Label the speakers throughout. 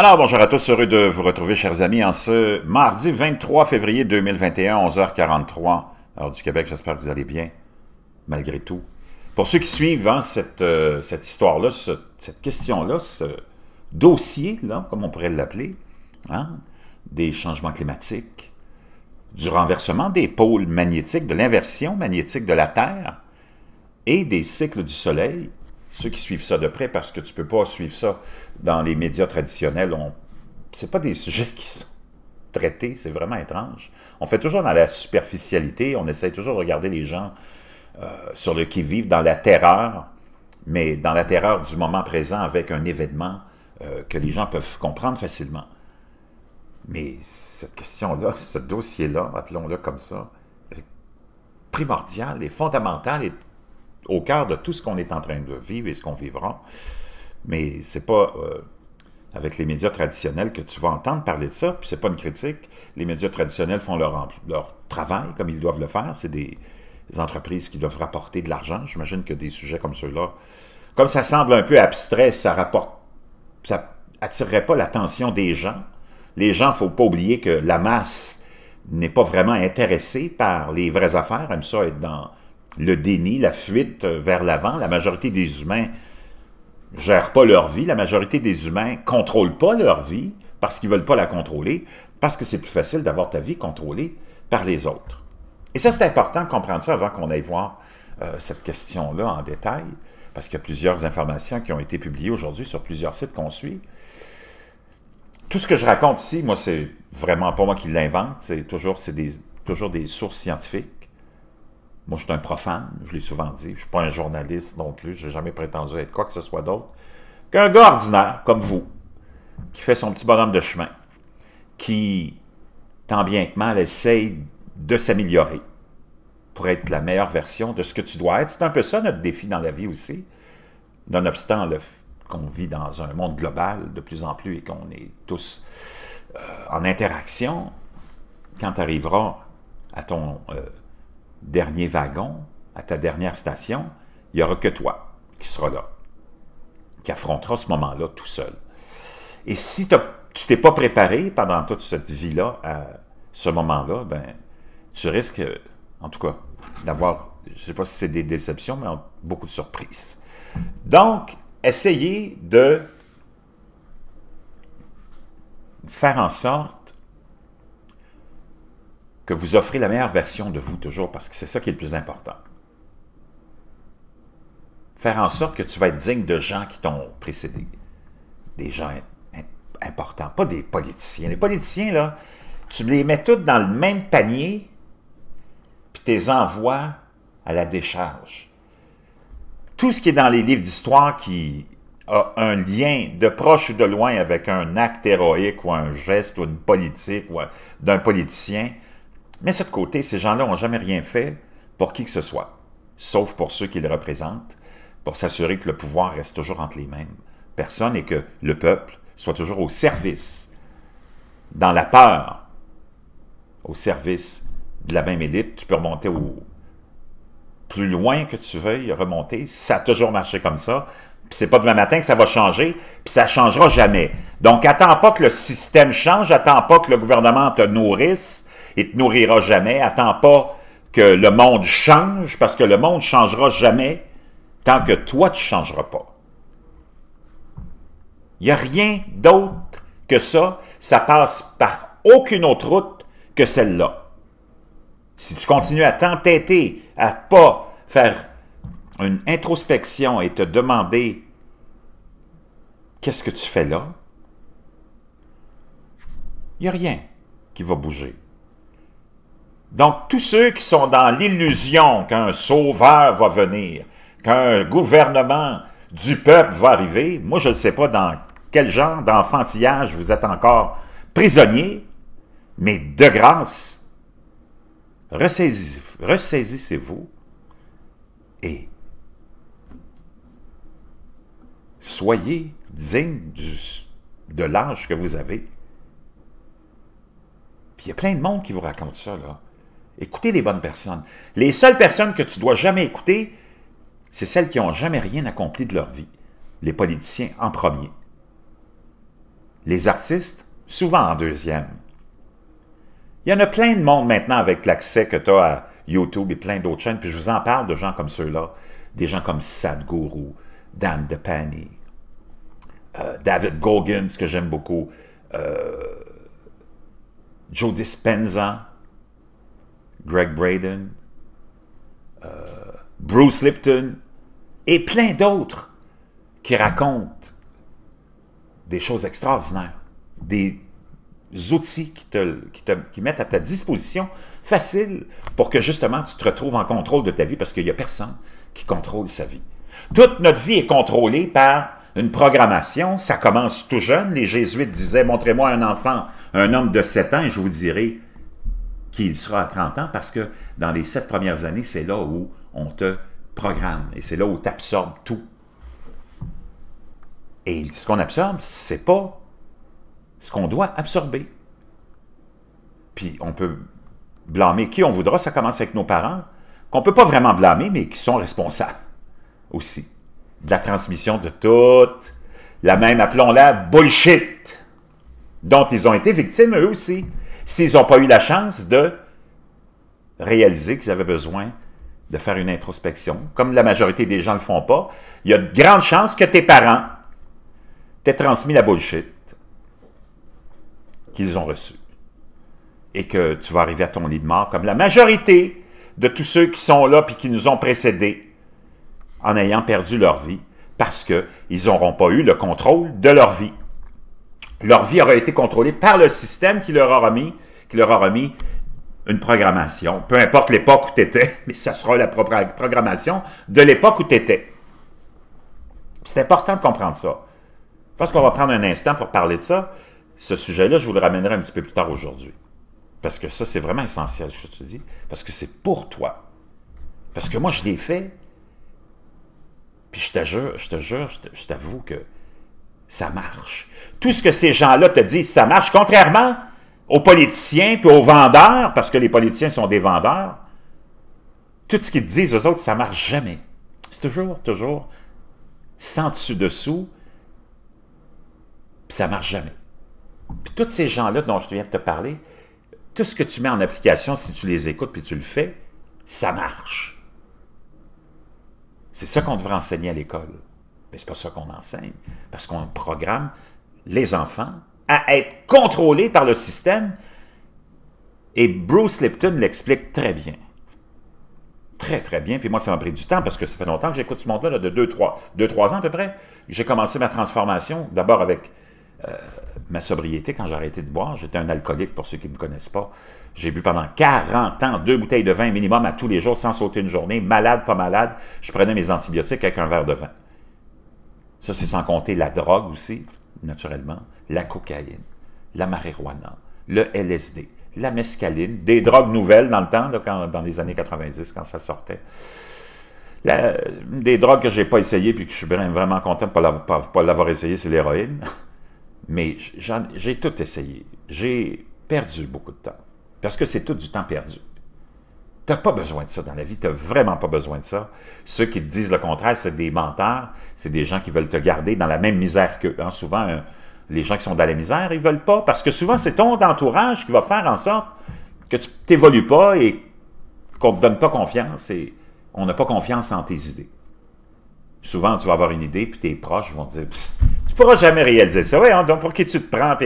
Speaker 1: Alors, bonjour à tous, heureux de vous retrouver, chers amis, en ce mardi 23 février 2021, 11h43, Alors, du Québec. J'espère que vous allez bien, malgré tout. Pour ceux qui suivent hein, cette, euh, cette histoire-là, cette question-là, ce dossier-là, comme on pourrait l'appeler, hein, des changements climatiques, du renversement des pôles magnétiques, de l'inversion magnétique de la Terre et des cycles du Soleil, ceux qui suivent ça de près, parce que tu peux pas suivre ça dans les médias traditionnels. On... C'est pas des sujets qui sont traités, c'est vraiment étrange. On fait toujours dans la superficialité, on essaie toujours de regarder les gens euh, sur le qui vivent dans la terreur, mais dans la terreur du moment présent avec un événement euh, que les gens peuvent comprendre facilement. Mais cette question-là, ce dossier-là, appelons-le comme ça, est primordial et fondamental et au cœur de tout ce qu'on est en train de vivre et ce qu'on vivra. Mais c'est pas euh, avec les médias traditionnels que tu vas entendre parler de ça. Puis c'est pas une critique. Les médias traditionnels font leur, leur travail comme ils doivent le faire. C'est des, des entreprises qui doivent rapporter de l'argent. J'imagine que des sujets comme ceux-là, comme ça semble un peu abstrait, ça rapporte, ça attirerait pas l'attention des gens. Les gens, faut pas oublier que la masse n'est pas vraiment intéressée par les vraies affaires, aime ça être dans le déni, la fuite euh, vers l'avant. La majorité des humains gèrent pas leur vie. La majorité des humains contrôlent pas leur vie parce qu'ils veulent pas la contrôler, parce que c'est plus facile d'avoir ta vie contrôlée par les autres. Et ça, c'est important de comprendre ça avant qu'on aille voir euh, cette question-là en détail, parce qu'il y a plusieurs informations qui ont été publiées aujourd'hui sur plusieurs sites qu'on suit. Tout ce que je raconte ici, moi, c'est vraiment pas moi qui l'invente, c'est toujours, toujours des sources scientifiques. Moi, je suis un profane, je l'ai souvent dit. Je ne suis pas un journaliste non plus. Je n'ai jamais prétendu être quoi que ce soit d'autre qu'un gars ordinaire, comme vous, qui fait son petit bonhomme de chemin, qui, tant bien que mal, essaye de s'améliorer pour être la meilleure version de ce que tu dois être. C'est un peu ça notre défi dans la vie aussi. Nonobstant qu'on vit dans un monde global de plus en plus et qu'on est tous euh, en interaction, quand tu arriveras à ton euh, dernier wagon, à ta dernière station, il n'y aura que toi qui sera là, qui affrontera ce moment-là tout seul. Et si tu t'es pas préparé pendant toute cette vie-là à ce moment-là, ben, tu risques, en tout cas, d'avoir, je ne sais pas si c'est des déceptions, mais beaucoup de surprises. Donc, essayez de faire en sorte que vous offrez la meilleure version de vous toujours, parce que c'est ça qui est le plus important. Faire en sorte que tu vas être digne de gens qui t'ont précédé. Des gens importants, pas des politiciens. Les politiciens, là, tu les mets tous dans le même panier, puis tu les envoies à la décharge. Tout ce qui est dans les livres d'histoire qui a un lien de proche ou de loin avec un acte héroïque ou un geste ou une politique ou d'un politicien, mais de côté, ces gens-là n'ont jamais rien fait pour qui que ce soit, sauf pour ceux qu'ils représentent, pour s'assurer que le pouvoir reste toujours entre les mêmes personnes et que le peuple soit toujours au service, dans la peur, au service de la même élite. Tu peux remonter au plus loin que tu veuilles remonter, ça a toujours marché comme ça, puis c'est pas demain matin que ça va changer, puis ça changera jamais. Donc attends pas que le système change, attends pas que le gouvernement te nourrisse, et te nourrira jamais. Attends pas que le monde change, parce que le monde changera jamais tant que toi, tu changeras pas. Il n'y a rien d'autre que ça. Ça passe par aucune autre route que celle-là. Si tu continues à t'entêter, à pas faire une introspection et te demander qu'est-ce que tu fais là, il n'y a rien qui va bouger. Donc, tous ceux qui sont dans l'illusion qu'un sauveur va venir, qu'un gouvernement du peuple va arriver, moi, je ne sais pas dans quel genre d'enfantillage vous êtes encore prisonnier, mais de grâce, ressaisissez-vous et soyez dignes de l'âge que vous avez. Puis il y a plein de monde qui vous raconte ça, là. Écoutez les bonnes personnes. Les seules personnes que tu dois jamais écouter, c'est celles qui n'ont jamais rien accompli de leur vie. Les politiciens en premier. Les artistes, souvent en deuxième. Il y en a plein de monde maintenant avec l'accès que tu as à YouTube et plein d'autres chaînes, puis je vous en parle de gens comme ceux-là, des gens comme Sadhguru, Dan Depany euh, David Goggins, que j'aime beaucoup, euh, Jody Joe Dispenza, Greg Braden, euh, Bruce Lipton et plein d'autres qui racontent des choses extraordinaires, des outils qui qui qui mettent à ta disposition facile pour que justement tu te retrouves en contrôle de ta vie parce qu'il n'y a personne qui contrôle sa vie. Toute notre vie est contrôlée par une programmation. Ça commence tout jeune. Les Jésuites disaient, montrez-moi un enfant, un homme de 7 ans, et je vous dirai qu'il sera à 30 ans parce que dans les sept premières années, c'est là où on te programme et c'est là où tu absorbes tout. Et ce qu'on absorbe, c'est pas ce qu'on doit absorber. Puis on peut blâmer qui on voudra, ça commence avec nos parents, qu'on ne peut pas vraiment blâmer, mais qui sont responsables aussi de la transmission de toute la même, appelons-la, bullshit, dont ils ont été victimes eux aussi s'ils n'ont pas eu la chance de réaliser qu'ils avaient besoin de faire une introspection. Comme la majorité des gens ne le font pas, il y a de grandes chances que tes parents t'aient transmis la bullshit qu'ils ont reçue. Et que tu vas arriver à ton lit de mort comme la majorité de tous ceux qui sont là et qui nous ont précédés en ayant perdu leur vie parce qu'ils n'auront pas eu le contrôle de leur vie leur vie aura été contrôlée par le système qui leur aura remis qui leur a remis une programmation, peu importe l'époque où tu étais, mais ça sera la programmation de l'époque où tu étais. C'est important de comprendre ça. Je pense qu'on va prendre un instant pour parler de ça. Ce sujet-là, je vous le ramènerai un petit peu plus tard aujourd'hui. Parce que ça, c'est vraiment essentiel, je te dis. Parce que c'est pour toi. Parce que moi, je l'ai fait. Puis je te jure, je te jure, je t'avoue que ça marche. Tout ce que ces gens-là te disent, ça marche, contrairement aux politiciens puis aux vendeurs, parce que les politiciens sont des vendeurs. Tout ce qu'ils te disent, aux autres, ça marche jamais. C'est toujours, toujours sans dessus-dessous, puis ça marche jamais. Puis tous ces gens-là dont je viens de te parler, tout ce que tu mets en application, si tu les écoutes puis tu le fais, ça marche. C'est ça qu'on devrait enseigner à l'école. Mais c'est pas ça qu'on enseigne, parce qu'on programme les enfants à être contrôlés par le système. Et Bruce Lipton l'explique très bien. Très, très bien. Puis moi, ça m'a pris du temps parce que ça fait longtemps que j'écoute ce monde-là, de 2-3 ans à peu près. J'ai commencé ma transformation d'abord avec euh, ma sobriété quand j'ai arrêté de boire. J'étais un alcoolique pour ceux qui ne me connaissent pas. J'ai bu pendant 40 ans deux bouteilles de vin minimum à tous les jours sans sauter une journée, malade, pas malade. Je prenais mes antibiotiques avec un verre de vin. Ça, c'est sans compter la drogue aussi, naturellement, la cocaïne, la marijuana, le LSD, la mescaline, des drogues nouvelles dans le temps, dans les années 90, quand ça sortait. des drogues que je n'ai pas essayées puis que je suis vraiment content de ne pas l'avoir essayé, c'est l'héroïne. Mais j'ai tout essayé. J'ai perdu beaucoup de temps. Parce que c'est tout du temps perdu. Tu n'as pas besoin de ça dans la vie, tu n'as vraiment pas besoin de ça. Ceux qui te disent le contraire, c'est des menteurs, c'est des gens qui veulent te garder dans la même misère qu'eux. Hein. Souvent, euh, les gens qui sont dans la misère, ils veulent pas, parce que souvent, c'est ton entourage qui va faire en sorte que tu t'évolues pas et qu'on te donne pas confiance et on n'a pas confiance en tes idées. Souvent, tu vas avoir une idée, puis tes proches vont te dire « Tu pourras jamais réaliser ça. Oui, donc pour qui tu te prends? »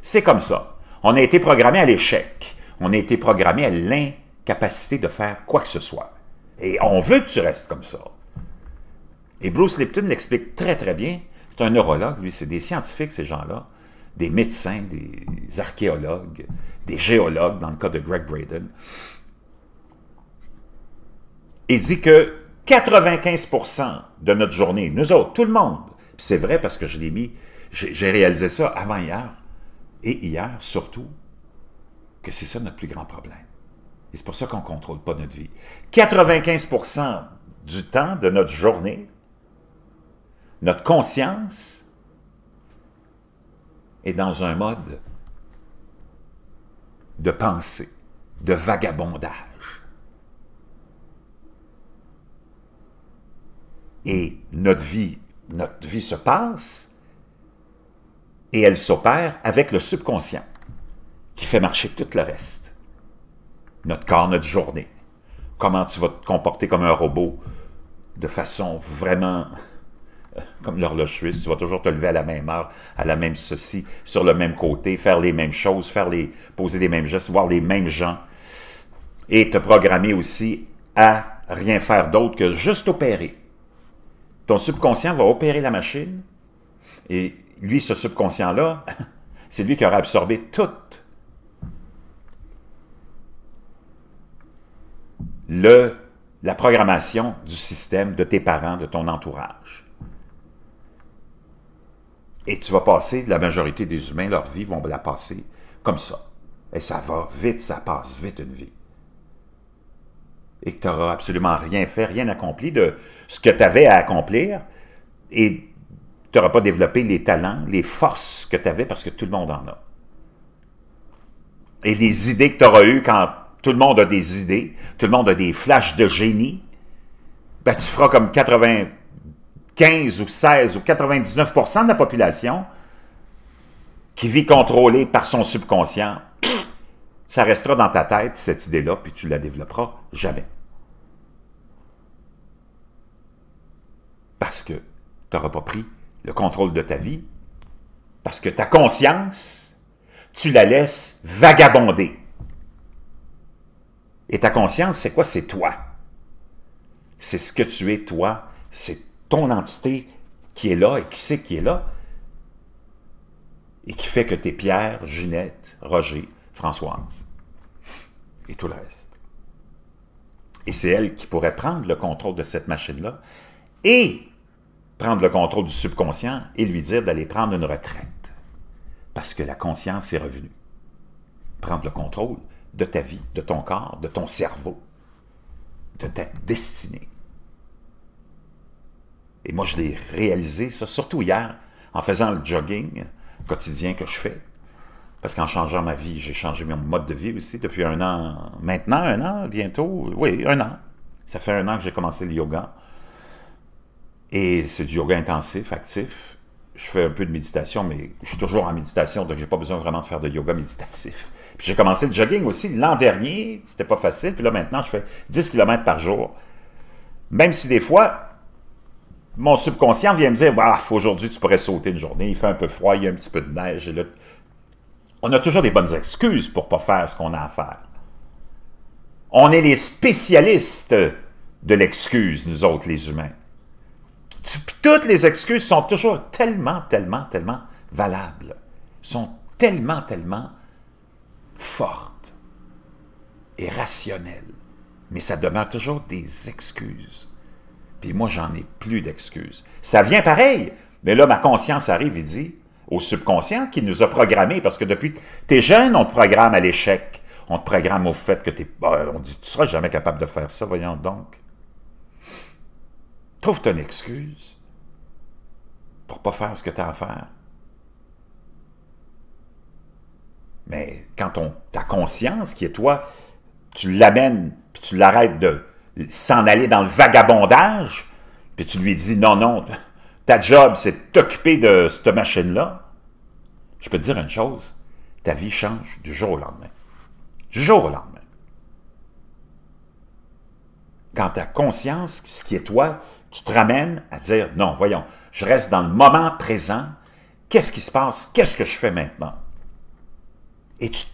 Speaker 1: C'est comme ça. On a été programmé à l'échec. On a été programmé à l'in capacité de faire quoi que ce soit. Et on veut que tu restes comme ça. Et Bruce Lipton l'explique très, très bien. C'est un neurologue, lui, c'est des scientifiques, ces gens-là, des médecins, des archéologues, des géologues, dans le cas de Greg Braden. Il dit que 95% de notre journée, nous autres, tout le monde, c'est vrai parce que je l'ai mis, j'ai réalisé ça avant hier, et hier surtout, que c'est ça notre plus grand problème. Et c'est pour ça qu'on ne contrôle pas notre vie. 95% du temps de notre journée, notre conscience est dans un mode de pensée, de vagabondage. Et notre vie, notre vie se passe et elle s'opère avec le subconscient qui fait marcher tout le reste notre corps, notre journée. Comment tu vas te comporter comme un robot de façon vraiment euh, comme l'horloge suisse, tu vas toujours te lever à la même heure, à la même ceci, sur le même côté, faire les mêmes choses, faire les, poser les mêmes gestes, voir les mêmes gens. Et te programmer aussi à rien faire d'autre que juste opérer. Ton subconscient va opérer la machine et lui, ce subconscient-là, c'est lui qui aura absorbé toute le, la programmation du système de tes parents, de ton entourage. Et tu vas passer, la majorité des humains, leur vie vont la passer comme ça. Et ça va vite, ça passe vite une vie. Et que tu n'auras absolument rien fait, rien accompli de ce que tu avais à accomplir. Et tu n'auras pas développé les talents, les forces que tu avais parce que tout le monde en a. Et les idées que tu auras eues quand tout le monde a des idées, tout le monde a des flashs de génie. Ben, tu feras comme 95 ou 16 ou 99 de la population qui vit contrôlée par son subconscient. Ça restera dans ta tête, cette idée-là, puis tu la développeras jamais. Parce que tu n'auras pas pris le contrôle de ta vie, parce que ta conscience, tu la laisses vagabonder. Et ta conscience, c'est quoi? C'est toi. C'est ce que tu es, toi. C'est ton entité qui est là et qui sait qui est là et qui fait que tu es Pierre, Ginette, Roger, Françoise et tout le reste. Et c'est elle qui pourrait prendre le contrôle de cette machine-là et prendre le contrôle du subconscient et lui dire d'aller prendre une retraite. Parce que la conscience est revenue. Prendre le contrôle, de ta vie, de ton corps, de ton cerveau, de ta destinée. Et moi, je l'ai réalisé, ça, surtout hier, en faisant le jogging quotidien que je fais. Parce qu'en changeant ma vie, j'ai changé mon mode de vie aussi depuis un an, maintenant un an, bientôt, oui, un an. Ça fait un an que j'ai commencé le yoga. Et c'est du yoga intensif, actif. Je fais un peu de méditation, mais je suis toujours en méditation, donc j'ai pas besoin vraiment de faire de yoga méditatif j'ai commencé le jogging aussi l'an dernier, c'était pas facile. Puis là, maintenant, je fais 10 km par jour. Même si des fois, mon subconscient vient me dire bah, aujourd'hui, tu pourrais sauter une journée, il fait un peu froid, il y a un petit peu de neige. on a toujours des bonnes excuses pour ne pas faire ce qu'on a à faire. On est les spécialistes de l'excuse, nous autres, les humains. Toutes les excuses sont toujours tellement, tellement, tellement valables. Sont tellement, tellement forte et rationnelle. Mais ça demeure toujours des excuses. Puis moi, j'en ai plus d'excuses. Ça vient pareil. Mais là, ma conscience arrive et dit au subconscient qui nous a programmés, parce que depuis t'es jeune, on te programme à l'échec. On te programme au fait que t'es... Ben, on dit, tu seras jamais capable de faire ça, voyons donc. Trouve-toi une excuse pour pas faire ce que tu as à faire. Mais quand on, ta conscience qui est toi, tu l'amènes, puis tu l'arrêtes de s'en aller dans le vagabondage, puis tu lui dis non, non, ta job, c'est de t'occuper de cette machine-là. Je peux te dire une chose, ta vie change du jour au lendemain. Du jour au lendemain. Quand ta conscience, ce qui est toi, tu te ramènes à dire non, voyons, je reste dans le moment présent. Qu'est-ce qui se passe? Qu'est-ce que je fais maintenant? et tu te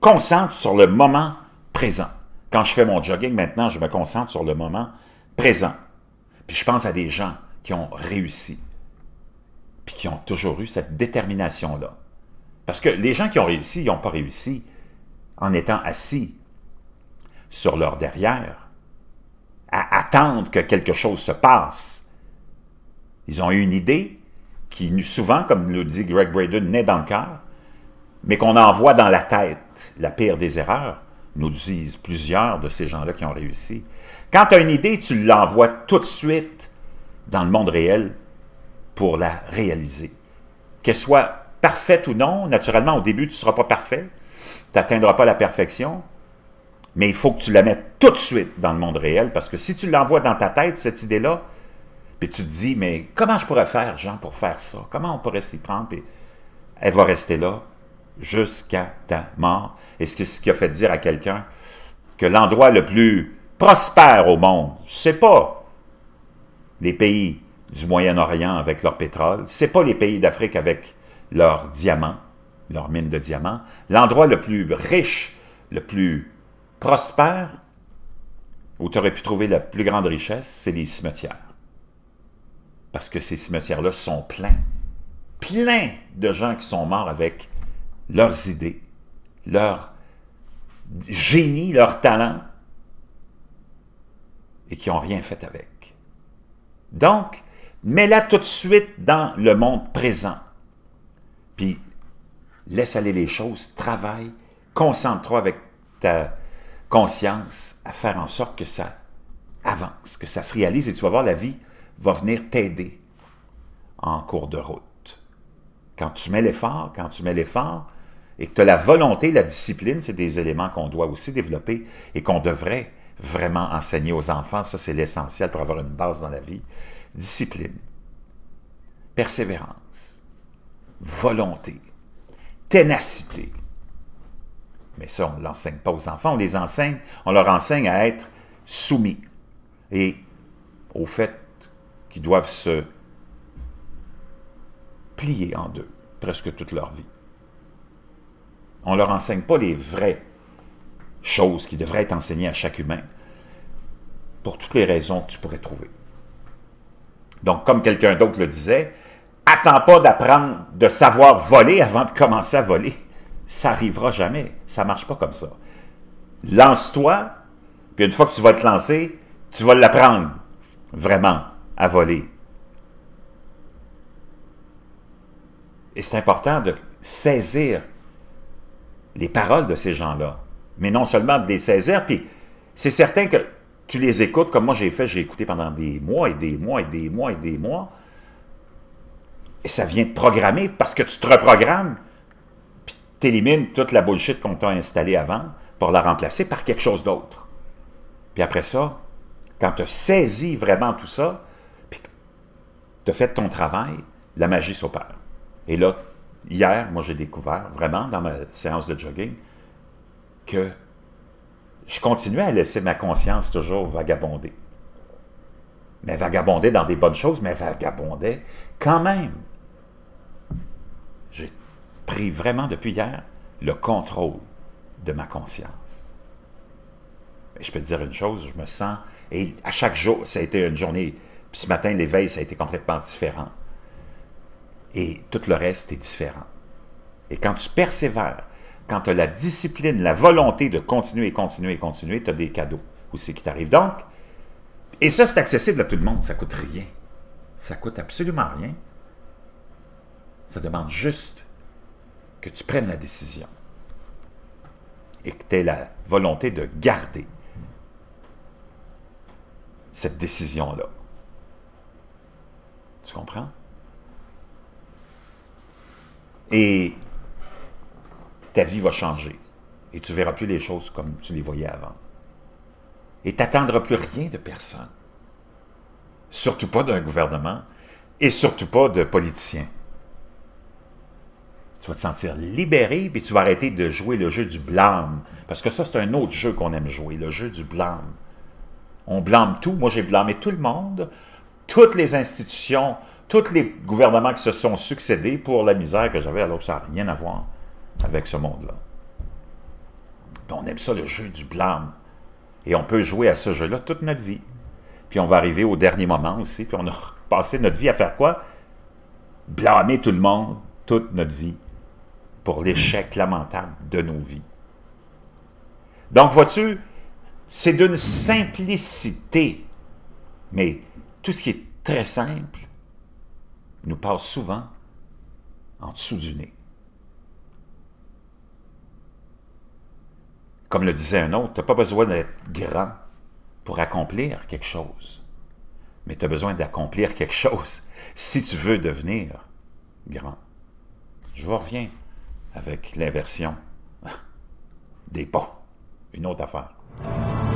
Speaker 1: concentres sur le moment présent. Quand je fais mon jogging maintenant, je me concentre sur le moment présent. Puis je pense à des gens qui ont réussi, puis qui ont toujours eu cette détermination-là. Parce que les gens qui ont réussi, ils n'ont pas réussi en étant assis sur leur derrière, à attendre que quelque chose se passe. Ils ont eu une idée qui, souvent, comme le dit Greg Braden, naît dans le cœur, mais qu'on envoie dans la tête la pire des erreurs, nous disent plusieurs de ces gens-là qui ont réussi. Quand tu as une idée, tu l'envoies tout de suite dans le monde réel pour la réaliser. Qu'elle soit parfaite ou non, naturellement, au début, tu ne seras pas parfait, tu n'atteindras pas la perfection, mais il faut que tu la mettes tout de suite dans le monde réel, parce que si tu l'envoies dans ta tête, cette idée-là, puis tu te dis, mais comment je pourrais faire, Jean, pour faire ça? Comment on pourrait s'y prendre? Et elle va rester là, jusqu'à ta mort. Et c'est ce qui a fait dire à quelqu'un que l'endroit le plus prospère au monde, c'est pas les pays du Moyen-Orient avec leur pétrole, c'est pas les pays d'Afrique avec leurs diamants, leurs mines de diamants. L'endroit le plus riche, le plus prospère, où tu aurais pu trouver la plus grande richesse, c'est les cimetières. Parce que ces cimetières-là sont pleins, pleins de gens qui sont morts avec leurs idées, leur génie, leur talent, et qui n'ont rien fait avec. Donc, mets-la tout de suite dans le monde présent. Puis, laisse aller les choses, travaille, concentre-toi avec ta conscience à faire en sorte que ça avance, que ça se réalise, et tu vas voir, la vie va venir t'aider en cours de route. Quand tu mets l'effort, quand tu mets l'effort, et que tu as la volonté, la discipline, c'est des éléments qu'on doit aussi développer et qu'on devrait vraiment enseigner aux enfants. Ça, c'est l'essentiel pour avoir une base dans la vie. Discipline, persévérance, volonté, ténacité. Mais ça, on ne l'enseigne pas aux enfants, on les enseigne, on leur enseigne à être soumis et au fait qu'ils doivent se plier en deux presque toute leur vie. On ne leur enseigne pas les vraies choses qui devraient être enseignées à chaque humain pour toutes les raisons que tu pourrais trouver. Donc, comme quelqu'un d'autre le disait, attends pas d'apprendre, de savoir voler avant de commencer à voler. Ça arrivera jamais. Ça marche pas comme ça. Lance-toi, puis une fois que tu vas te lancer, tu vas l'apprendre vraiment à voler. Et c'est important de saisir les paroles de ces gens-là, mais non seulement des 16 heures, puis c'est certain que tu les écoutes, comme moi j'ai fait, j'ai écouté pendant des mois et des mois et des mois et des mois, et ça vient te programmer parce que tu te reprogrammes, puis tu élimines toute la bullshit qu'on t'a installée avant pour la remplacer par quelque chose d'autre. Puis après ça, quand tu as saisi vraiment tout ça, puis tu as fait ton travail, la magie s'opère. Et là, hier, moi, j'ai découvert vraiment dans ma séance de jogging que je continuais à laisser ma conscience toujours vagabonder. Mais vagabonder dans des bonnes choses, mais vagabonder quand même. J'ai pris vraiment depuis hier le contrôle de ma conscience. Et je peux te dire une chose, je me sens, et à chaque jour, ça a été une journée, puis ce matin, l'éveil, ça a été complètement différent et tout le reste est différent. Et quand tu persévères, quand tu as la discipline, la volonté de continuer, et continuer, et continuer, tu as des cadeaux aussi qui t'arrive Donc, et ça, c'est accessible à tout le monde, ça coûte rien. Ça coûte absolument rien. Ça demande juste que tu prennes la décision et que tu aies la volonté de garder cette décision-là. Tu comprends? Et ta vie va changer. Et tu verras plus les choses comme tu les voyais avant. Et n'attendras plus rien de personne. Surtout pas d'un gouvernement et surtout pas de politiciens. Tu vas te sentir libéré, puis tu vas arrêter de jouer le jeu du blâme. Parce que ça, c'est un autre jeu qu'on aime jouer, le jeu du blâme. On blâme tout. Moi, j'ai blâmé tout le monde, toutes les institutions, tous les gouvernements qui se sont succédés pour la misère que j'avais, alors ça n'a rien à voir avec ce monde-là. On aime ça, le jeu du blâme. Et on peut jouer à ce jeu-là toute notre vie. Puis on va arriver au dernier moment aussi, puis on a passé notre vie à faire quoi? Blâmer tout le monde, toute notre vie, pour l'échec lamentable de nos vies. Donc, vois-tu, c'est d'une simplicité, mais tout ce qui est très simple, nous parle souvent en dessous du nez. Comme le disait un autre, tu n'as pas besoin d'être grand pour accomplir quelque chose, mais tu as besoin d'accomplir quelque chose si tu veux devenir grand. Je reviens avec l'inversion des ponts. Une autre affaire.